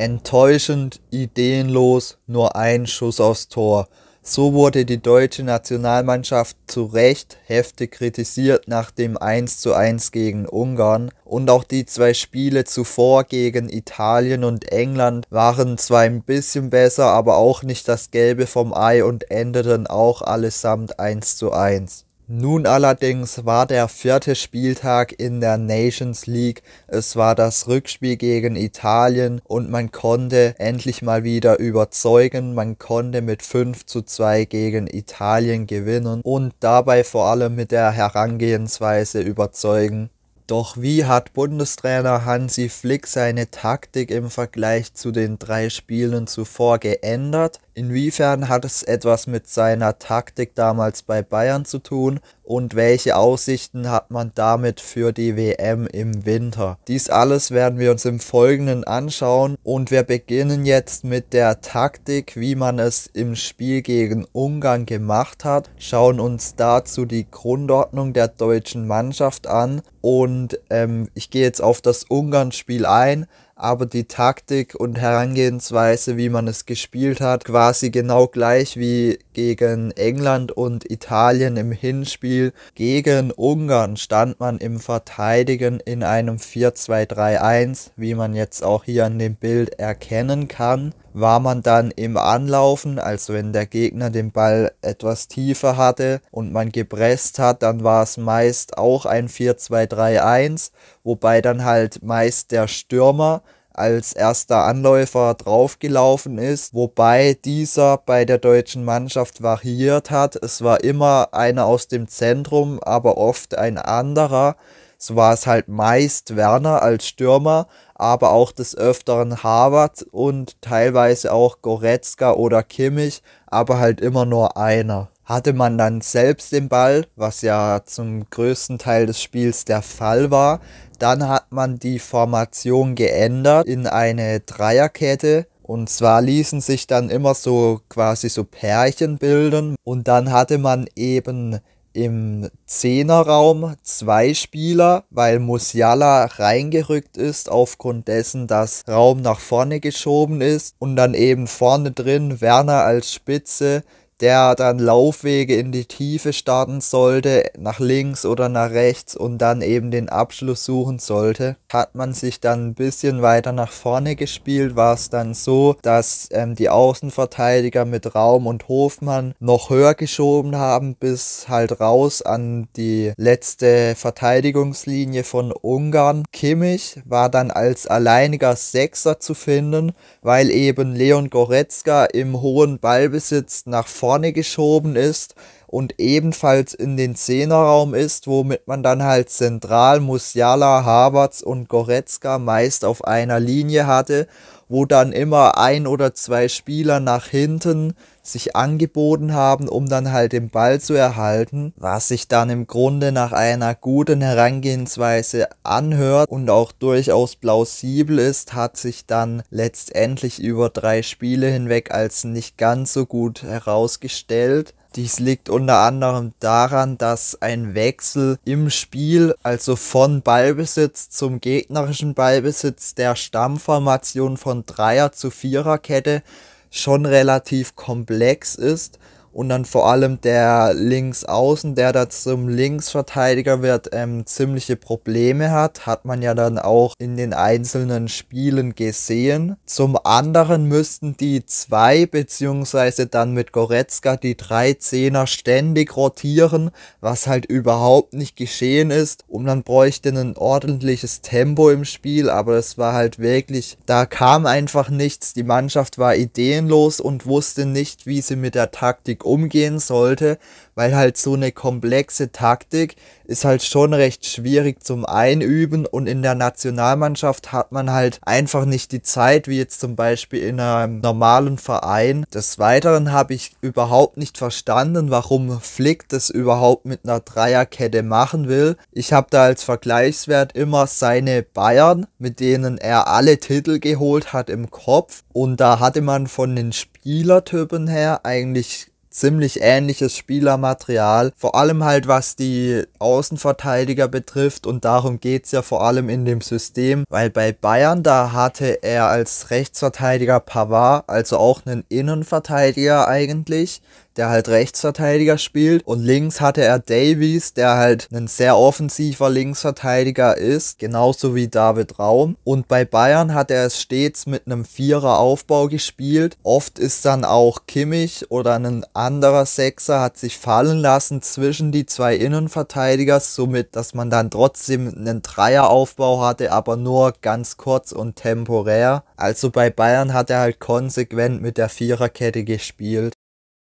Enttäuschend, ideenlos, nur ein Schuss aufs Tor. So wurde die deutsche Nationalmannschaft zu Recht heftig kritisiert nach dem 1:1 gegen Ungarn und auch die zwei Spiele zuvor gegen Italien und England waren zwar ein bisschen besser, aber auch nicht das Gelbe vom Ei und endeten auch allesamt 1:1. Nun allerdings war der vierte Spieltag in der Nations League. Es war das Rückspiel gegen Italien und man konnte endlich mal wieder überzeugen. Man konnte mit 5 zu 2 gegen Italien gewinnen und dabei vor allem mit der Herangehensweise überzeugen. Doch wie hat Bundestrainer Hansi Flick seine Taktik im Vergleich zu den drei Spielen zuvor geändert? Inwiefern hat es etwas mit seiner Taktik damals bei Bayern zu tun und welche Aussichten hat man damit für die WM im Winter? Dies alles werden wir uns im Folgenden anschauen und wir beginnen jetzt mit der Taktik, wie man es im Spiel gegen Ungarn gemacht hat, schauen uns dazu die Grundordnung der deutschen Mannschaft an und ähm, ich gehe jetzt auf das Ungarn-Spiel ein aber die Taktik und Herangehensweise, wie man es gespielt hat, quasi genau gleich wie gegen England und Italien im Hinspiel. Gegen Ungarn stand man im Verteidigen in einem 4-2-3-1, wie man jetzt auch hier an dem Bild erkennen kann war man dann im Anlaufen, also wenn der Gegner den Ball etwas tiefer hatte und man gepresst hat, dann war es meist auch ein 4-2-3-1, wobei dann halt meist der Stürmer als erster Anläufer draufgelaufen ist, wobei dieser bei der deutschen Mannschaft variiert hat. Es war immer einer aus dem Zentrum, aber oft ein anderer. So war es halt meist Werner als Stürmer, aber auch des Öfteren Harvard und teilweise auch Goretzka oder Kimmich, aber halt immer nur einer. Hatte man dann selbst den Ball, was ja zum größten Teil des Spiels der Fall war, dann hat man die Formation geändert in eine Dreierkette und zwar ließen sich dann immer so quasi so Pärchen bilden und dann hatte man eben im Zehnerraum zwei Spieler, weil Musiala reingerückt ist aufgrund dessen, dass Raum nach vorne geschoben ist und dann eben vorne drin Werner als Spitze der dann Laufwege in die Tiefe starten sollte, nach links oder nach rechts und dann eben den Abschluss suchen sollte. Hat man sich dann ein bisschen weiter nach vorne gespielt, war es dann so, dass ähm, die Außenverteidiger mit Raum und Hofmann noch höher geschoben haben, bis halt raus an die letzte Verteidigungslinie von Ungarn. Kimmich war dann als alleiniger Sechser zu finden, weil eben Leon Goretzka im hohen Ballbesitz nach vorne vorne geschoben ist und ebenfalls in den Zehnerraum ist, womit man dann halt zentral Musiala, Havertz und Goretzka meist auf einer Linie hatte wo dann immer ein oder zwei Spieler nach hinten sich angeboten haben, um dann halt den Ball zu erhalten, was sich dann im Grunde nach einer guten Herangehensweise anhört und auch durchaus plausibel ist, hat sich dann letztendlich über drei Spiele hinweg als nicht ganz so gut herausgestellt. Dies liegt unter anderem daran, dass ein Wechsel im Spiel, also von Ballbesitz zum gegnerischen Ballbesitz der Stammformation von Dreier zu Viererkette schon relativ komplex ist und dann vor allem der Linksaußen, der da zum Linksverteidiger wird, ähm, ziemliche Probleme hat, hat man ja dann auch in den einzelnen Spielen gesehen. Zum anderen müssten die zwei, beziehungsweise dann mit Goretzka die drei Zehner ständig rotieren, was halt überhaupt nicht geschehen ist. Und man bräuchte ein ordentliches Tempo im Spiel, aber es war halt wirklich, da kam einfach nichts. Die Mannschaft war ideenlos und wusste nicht, wie sie mit der Taktik Taktik umgehen sollte, weil halt so eine komplexe Taktik ist halt schon recht schwierig zum Einüben und in der Nationalmannschaft hat man halt einfach nicht die Zeit, wie jetzt zum Beispiel in einem normalen Verein. Des Weiteren habe ich überhaupt nicht verstanden, warum Flick das überhaupt mit einer Dreierkette machen will. Ich habe da als Vergleichswert immer seine Bayern, mit denen er alle Titel geholt hat, im Kopf und da hatte man von den Spielertypen her eigentlich ziemlich ähnliches Spielermaterial, vor allem halt was die Außenverteidiger betrifft und darum geht's ja vor allem in dem System, weil bei Bayern, da hatte er als Rechtsverteidiger Pavard, also auch einen Innenverteidiger eigentlich, der halt Rechtsverteidiger spielt. Und links hatte er Davies, der halt ein sehr offensiver Linksverteidiger ist, genauso wie David Raum. Und bei Bayern hat er es stets mit einem Viereraufbau gespielt. Oft ist dann auch Kimmich oder ein anderer Sechser hat sich fallen lassen zwischen die zwei Innenverteidiger, somit, dass man dann trotzdem einen Dreieraufbau hatte, aber nur ganz kurz und temporär. Also bei Bayern hat er halt konsequent mit der Viererkette gespielt.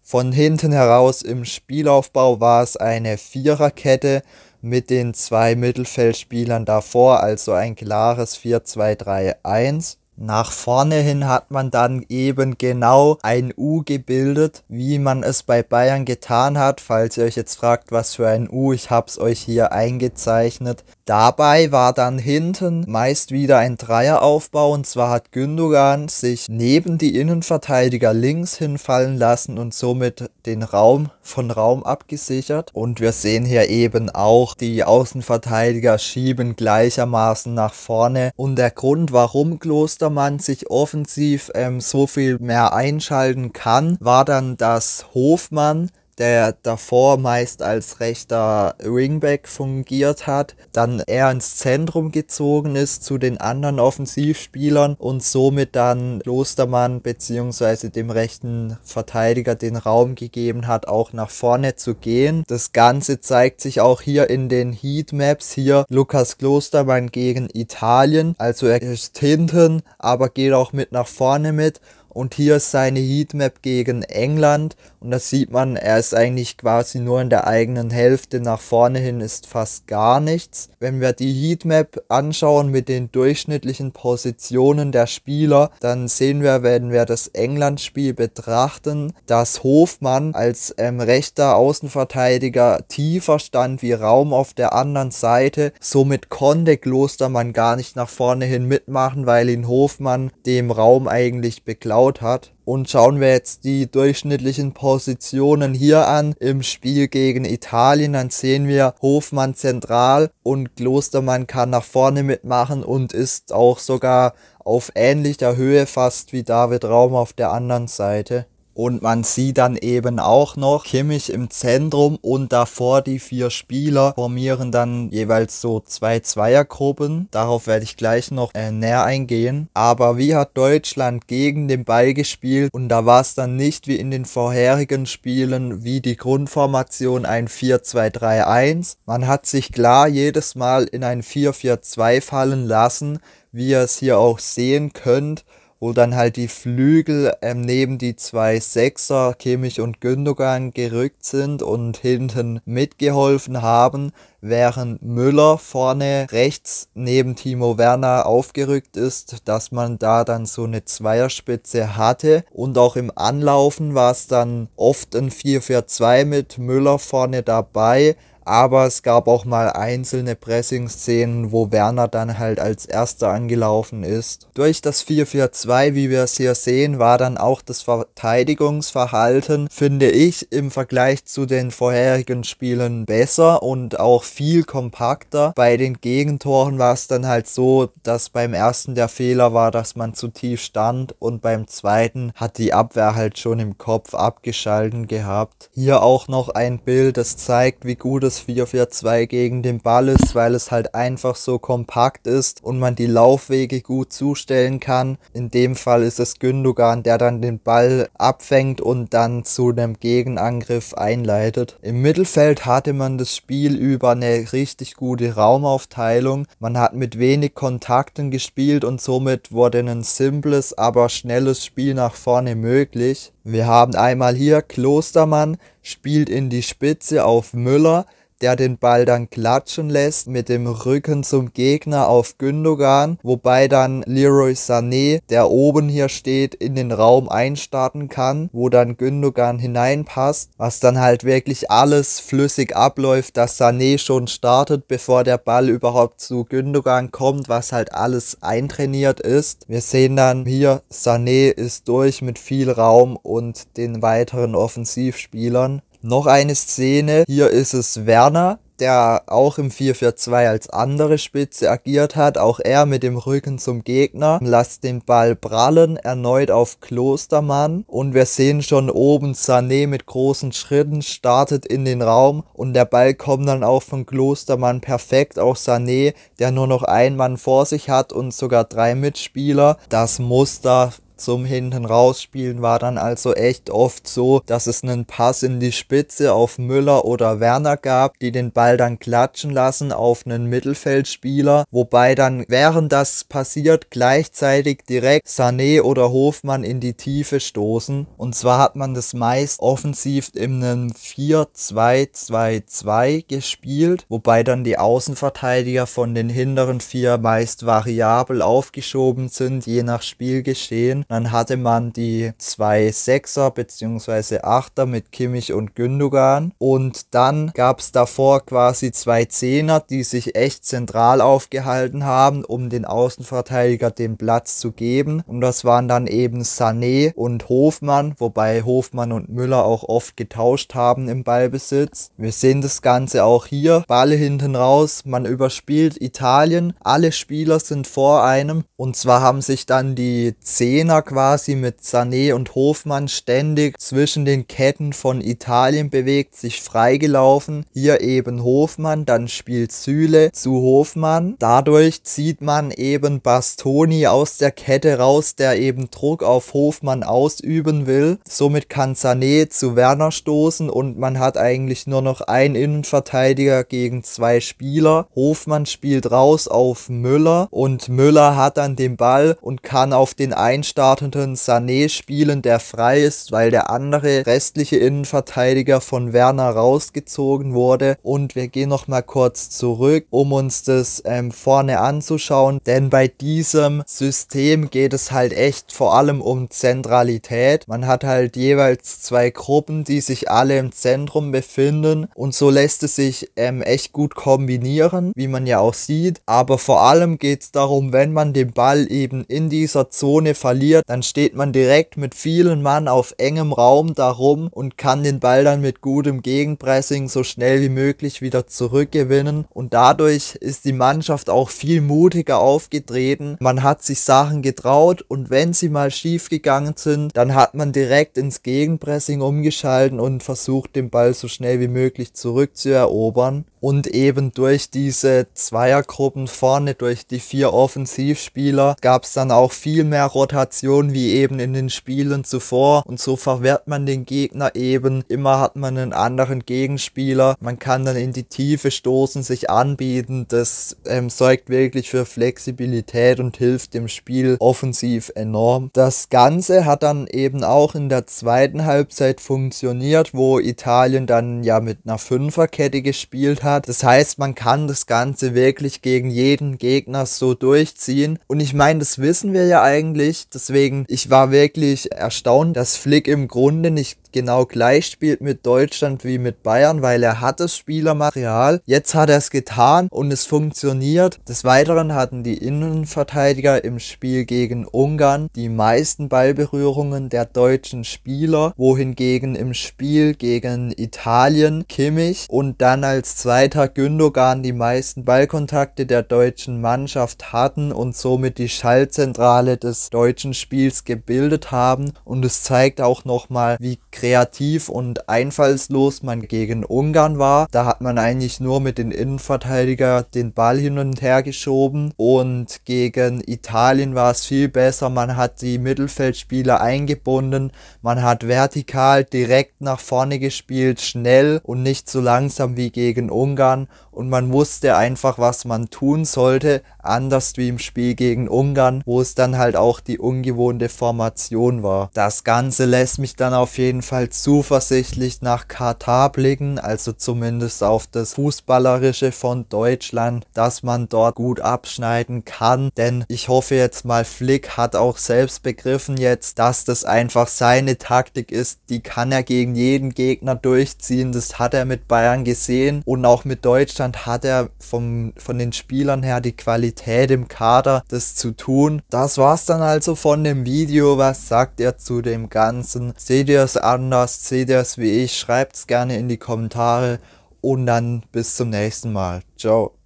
Von hinten heraus im Spielaufbau war es eine Viererkette mit den zwei Mittelfeldspielern davor, also ein klares 4-2-3-1. Nach vorne hin hat man dann eben genau ein U gebildet, wie man es bei Bayern getan hat. Falls ihr euch jetzt fragt, was für ein U, ich habe es euch hier eingezeichnet. Dabei war dann hinten meist wieder ein Dreieraufbau und zwar hat Gündogan sich neben die Innenverteidiger links hinfallen lassen und somit den Raum von Raum abgesichert. Und wir sehen hier eben auch, die Außenverteidiger schieben gleichermaßen nach vorne. Und der Grund, warum Klostermann sich offensiv ähm, so viel mehr einschalten kann, war dann, dass Hofmann der davor meist als rechter Wingback fungiert hat, dann eher ins Zentrum gezogen ist zu den anderen Offensivspielern und somit dann Klostermann bzw. dem rechten Verteidiger den Raum gegeben hat, auch nach vorne zu gehen. Das Ganze zeigt sich auch hier in den Heatmaps. Hier Lukas Klostermann gegen Italien. Also er ist hinten, aber geht auch mit nach vorne mit und hier ist seine Heatmap gegen England. Und da sieht man, er ist eigentlich quasi nur in der eigenen Hälfte. Nach vorne hin ist fast gar nichts. Wenn wir die Heatmap anschauen mit den durchschnittlichen Positionen der Spieler, dann sehen wir, wenn wir das England-Spiel betrachten, dass Hofmann als ähm, rechter Außenverteidiger tiefer stand wie Raum auf der anderen Seite. Somit konnte Klostermann gar nicht nach vorne hin mitmachen, weil ihn Hofmann dem Raum eigentlich beglaubt geschaut hat. Und schauen wir jetzt die durchschnittlichen Positionen hier an im Spiel gegen Italien, dann sehen wir Hofmann zentral und Klostermann kann nach vorne mitmachen und ist auch sogar auf ähnlicher Höhe fast wie David Raum auf der anderen Seite. Und man sieht dann eben auch noch Kimmich im Zentrum und davor die vier Spieler formieren dann jeweils so zwei Zweiergruppen. Darauf werde ich gleich noch äh, näher eingehen. Aber wie hat Deutschland gegen den Ball gespielt? Und da war es dann nicht wie in den vorherigen Spielen, wie die Grundformation ein 4-2-3-1. Man hat sich klar jedes Mal in ein 4-4-2 fallen lassen, wie ihr es hier auch sehen könnt wo dann halt die Flügel ähm, neben die zwei Sechser, Kimmich und Gündogan, gerückt sind und hinten mitgeholfen haben, während Müller vorne rechts neben Timo Werner aufgerückt ist, dass man da dann so eine Zweierspitze hatte. Und auch im Anlaufen war es dann oft ein 4-4-2 mit Müller vorne dabei aber es gab auch mal einzelne Pressing-Szenen, wo Werner dann halt als erster angelaufen ist. Durch das 4-4-2, wie wir es hier sehen, war dann auch das Verteidigungsverhalten, finde ich, im Vergleich zu den vorherigen Spielen besser und auch viel kompakter. Bei den Gegentoren war es dann halt so, dass beim ersten der Fehler war, dass man zu tief stand und beim zweiten hat die Abwehr halt schon im Kopf abgeschalten gehabt. Hier auch noch ein Bild, das zeigt, wie gut es das 4-4-2 gegen den Ball ist, weil es halt einfach so kompakt ist und man die Laufwege gut zustellen kann. In dem Fall ist es Gündogan, der dann den Ball abfängt und dann zu einem Gegenangriff einleitet. Im Mittelfeld hatte man das Spiel über eine richtig gute Raumaufteilung. Man hat mit wenig Kontakten gespielt und somit wurde ein simples, aber schnelles Spiel nach vorne möglich. Wir haben einmal hier Klostermann spielt in die Spitze auf Müller, der den Ball dann klatschen lässt mit dem Rücken zum Gegner auf Gündogan, wobei dann Leroy Sané, der oben hier steht, in den Raum einstarten kann, wo dann Gündogan hineinpasst, was dann halt wirklich alles flüssig abläuft, dass Sané schon startet, bevor der Ball überhaupt zu Gündogan kommt, was halt alles eintrainiert ist. Wir sehen dann hier, Sané ist durch mit viel Raum und den weiteren Offensivspielern. Noch eine Szene, hier ist es Werner, der auch im 4-4-2 als andere Spitze agiert hat. Auch er mit dem Rücken zum Gegner. lässt den Ball prallen, erneut auf Klostermann. Und wir sehen schon oben Sané mit großen Schritten, startet in den Raum. Und der Ball kommt dann auch von Klostermann perfekt auf Sané, der nur noch einen Mann vor sich hat und sogar drei Mitspieler. Das Muster zum hinten rausspielen war dann also echt oft so, dass es einen Pass in die Spitze auf Müller oder Werner gab, die den Ball dann klatschen lassen auf einen Mittelfeldspieler, wobei dann während das passiert gleichzeitig direkt Sané oder Hofmann in die Tiefe stoßen und zwar hat man das meist offensiv in einem 4-2-2-2 gespielt, wobei dann die Außenverteidiger von den hinteren vier meist variabel aufgeschoben sind, je nach Spielgeschehen dann hatte man die zwei Sechser bzw. Achter mit Kimmich und Gündogan. Und dann gab es davor quasi zwei Zehner, die sich echt zentral aufgehalten haben, um den Außenverteidiger den Platz zu geben. Und das waren dann eben Sané und Hofmann, wobei Hofmann und Müller auch oft getauscht haben im Ballbesitz. Wir sehen das Ganze auch hier. Balle hinten raus, man überspielt Italien. Alle Spieler sind vor einem. Und zwar haben sich dann die Zehner Werner quasi mit Sané und Hofmann ständig zwischen den Ketten von Italien bewegt, sich freigelaufen. Hier eben Hofmann, dann spielt Süle zu Hofmann. Dadurch zieht man eben Bastoni aus der Kette raus, der eben Druck auf Hofmann ausüben will. Somit kann Sané zu Werner stoßen und man hat eigentlich nur noch einen Innenverteidiger gegen zwei Spieler. Hofmann spielt raus auf Müller und Müller hat dann den Ball und kann auf den Einstand durchstartenden Sané spielen, der frei ist, weil der andere restliche Innenverteidiger von Werner rausgezogen wurde. Und wir gehen nochmal kurz zurück, um uns das ähm, vorne anzuschauen. Denn bei diesem System geht es halt echt vor allem um Zentralität. Man hat halt jeweils zwei Gruppen, die sich alle im Zentrum befinden. Und so lässt es sich ähm, echt gut kombinieren, wie man ja auch sieht. Aber vor allem geht es darum, wenn man den Ball eben in dieser Zone verliert, passiert, dann steht man direkt mit vielen Mann auf engem Raum darum und kann den Ball dann mit gutem Gegenpressing so schnell wie möglich wieder zurückgewinnen und dadurch ist die Mannschaft auch viel mutiger aufgetreten. Man hat sich Sachen getraut und wenn sie mal schief gegangen sind, dann hat man direkt ins Gegenpressing umgeschalten und versucht den Ball so schnell wie möglich zurückzuerobern und eben durch diese Zweiergruppen vorne, durch die vier Offensivspieler, gab es dann auch viel mehr Rotation wie eben in den Spielen zuvor und so verwehrt man den Gegner eben. Immer hat man einen anderen Gegenspieler, man kann dann in die Tiefe stoßen, sich anbieten. Das ähm, sorgt wirklich für Flexibilität und hilft dem Spiel offensiv enorm. Das Ganze hat dann eben auch in der zweiten Halbzeit funktioniert, wo Italien dann ja mit einer Fünferkette gespielt hat hat. Das heißt, man kann das Ganze wirklich gegen jeden Gegner so durchziehen. Und ich meine, das wissen wir ja eigentlich. Deswegen, ich war wirklich erstaunt, dass Flick im Grunde nicht genau gleich spielt mit Deutschland wie mit Bayern, weil er hat das Spielermaterial. Jetzt hat er es getan und es funktioniert. Des Weiteren hatten die Innenverteidiger im Spiel gegen Ungarn die meisten Ballberührungen der deutschen Spieler, wohingegen im Spiel gegen Italien Kimmich und dann als zweiter Gündogan die meisten Ballkontakte der deutschen Mannschaft hatten und somit die Schallzentrale des deutschen Spiels gebildet haben. Und es zeigt auch nochmal, wie kritisch kreativ und einfallslos man gegen Ungarn war. Da hat man eigentlich nur mit den Innenverteidiger den Ball hin und her geschoben und gegen Italien war es viel besser. Man hat die Mittelfeldspieler eingebunden, man hat vertikal direkt nach vorne gespielt, schnell und nicht so langsam wie gegen Ungarn und man wusste einfach, was man tun sollte, anders wie im Spiel gegen Ungarn, wo es dann halt auch die ungewohnte Formation war. Das Ganze lässt mich dann auf jeden Fall jedenfalls zuversichtlich nach Katar blicken, also zumindest auf das Fußballerische von Deutschland, dass man dort gut abschneiden kann. Denn ich hoffe jetzt mal, Flick hat auch selbst begriffen jetzt, dass das einfach seine Taktik ist. Die kann er gegen jeden Gegner durchziehen. Das hat er mit Bayern gesehen. Und auch mit Deutschland hat er vom, von den Spielern her die Qualität im Kader, das zu tun. Das war's dann also von dem Video. Was sagt ihr zu dem Ganzen? Seht ihr es an? anders, seht ihr es wie ich, schreibt es gerne in die Kommentare und dann bis zum nächsten Mal. Ciao.